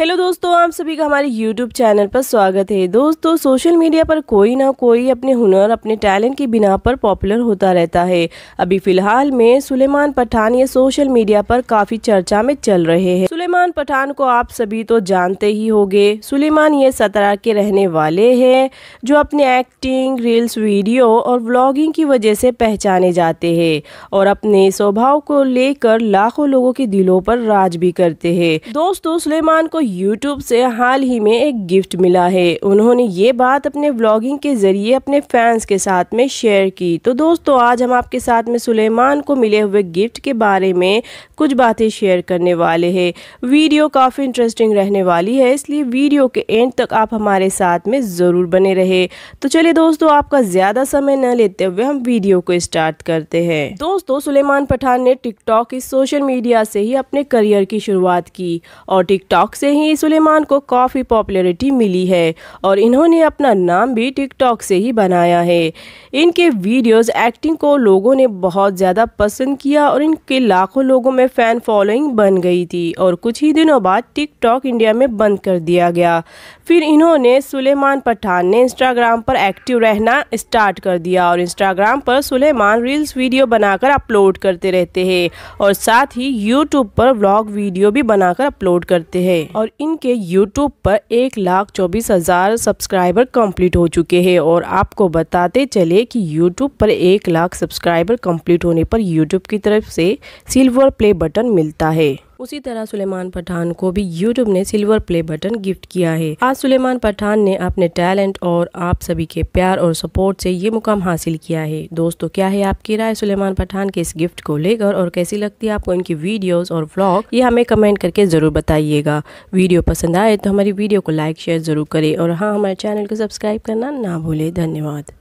hello दोस्तों आप सभी का हमारे यूट्यूब चैनल पर स्वागत है दोस्तों सोशल मीडिया पर कोई ना कोई अपने हुनर अपने टैलेंट की बिना पर पॉपुलर होता रहता है अभी फिलहाल में सुलेमान पठान ये सोशल मीडिया पर काफी चर्चा में चल रहे हैं सुलेमान पठान को आप सभी तो जानते ही होंगे सुलेमान ये सतरा के रहने वाले है जो अपने एक्टिंग रील्स वीडियो और ब्लॉगिंग की वजह से पहचाने जाते है और अपने स्वभाव को लेकर लाखों लोगों के दिलों पर राज भी करते है दोस्तों सुलेमान को यूट्यूब से हाल ही में एक गिफ्ट मिला है उन्होंने ये बात अपने व्लॉगिंग के ज़रिए अपने फैंस के साथ में शेयर की तो दोस्तों आज हम आपके साथ में सुलेमान को मिले हुए गिफ्ट के बारे में कुछ बातें शेयर करने वाले हैं वीडियो काफ़ी इंटरेस्टिंग रहने वाली है इसलिए वीडियो के एंड तक आप हमारे साथ में ज़रूर बने रहे तो चलिए दोस्तों आपका ज़्यादा समय न लेते हुए हम वीडियो को स्टार्ट करते हैं दोस्तों सुलेमान पठान ने टिकटॉक इस सोशल मीडिया से ही अपने करियर की शुरुआत की और टिकटॉक से ही ही सुलेमान को काफ़ी पॉपुलैरिटी मिली है और इन्होंने अपना नाम भी टिकटॉक से ही बनाया है इनके वीडियोस एक्टिंग को लोगों ने बहुत ज़्यादा पसंद किया और इनके लाखों लोगों में फ़ैन फॉलोइंग बन गई थी और कुछ ही दिनों बाद टिकटॉक इंडिया में बंद कर दिया गया फिर इन्होंने सुलेमान पठान ने इंस्टाग्राम पर एक्टिव रहना स्टार्ट कर दिया और इंस्टाग्राम पर सुलेमान रील्स वीडियो बनाकर अपलोड करते रहते हैं और साथ ही यूट्यूब पर व्लॉग वीडियो भी बनाकर अपलोड करते हैं और इनके यूट्यूब पर एक लाख चौबीस हज़ार सब्सक्राइबर कंप्लीट हो चुके हैं और आपको बताते चले कि यूट्यूब पर एक लाख सब्सक्राइबर कंप्लीट होने पर यूट्यूब की तरफ से सिल्वर प्ले बटन मिलता है उसी तरह सुलेमान पठान को भी यूट्यूब ने सिल्वर प्ले बटन गिफ्ट किया है आज सुलेमान पठान ने अपने टैलेंट और आप सभी के प्यार और सपोर्ट से ये मुकाम हासिल किया है दोस्तों क्या है आपकी राय सुलेमान पठान के इस गिफ्ट को लेकर और कैसी लगती है आपको इनकी वीडियोस और व्लॉग ये हमें कमेंट करके ज़रूर बताइएगा वीडियो पसंद आए तो हमारी वीडियो को लाइक शेयर ज़रूर करें और हाँ हमारे चैनल को सब्सक्राइब करना ना भूलें धन्यवाद